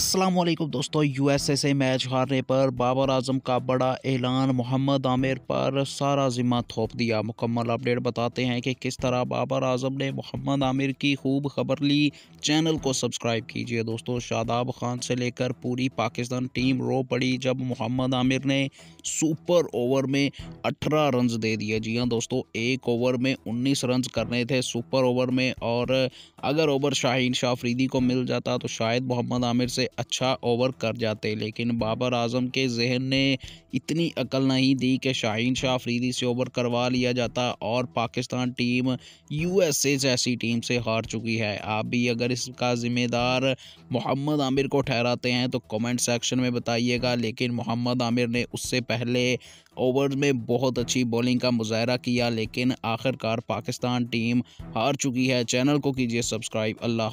अस्सलाम वालेकुम दोस्तों ए से मैच हारने पर बाबर आजम का बड़ा ऐलान मोहम्मद आमिर पर सारा जिम्मा थोप दिया मुकम्मल अपडेट बताते हैं कि किस तरह बाबर आजम ने मोहम्मद आमिर की खूब खबर ली चैनल को सब्सक्राइब कीजिए दोस्तों शादाब खान से लेकर पूरी पाकिस्तान टीम रो पड़ी जब मोहम्मद आमिर ने सुपर ओवर में अठारह रन दे दिए जी हाँ दोस्तों एक ओवर में उन्नीस रन करने थे सुपर ओवर में और अगर ओवर शाहीन फरीदी को मिल जाता तो शायद मोहम्मद आमिर से अच्छा ओवर कर जाते लेकिन बाबर आजम के जहन ने इतनी अकल नहीं दी कि शाहीन शाह अफरीदी से ओवर करवा लिया जाता और पाकिस्तान टीम यूएसए जैसी टीम से हार चुकी है आप भी अगर इसका ज़िम्मेदार मोहम्मद आमिर को ठहराते हैं तो कमेंट सेक्शन में बताइएगा लेकिन मोहम्मद आमिर ने उससे पहले ओवर में बहुत अच्छी बॉलिंग का मुजाहरा किया लेकिन आखिरकार पाकिस्तान टीम हार चुकी है चैनल को कीजिए सब्सक्राइब अल्लाह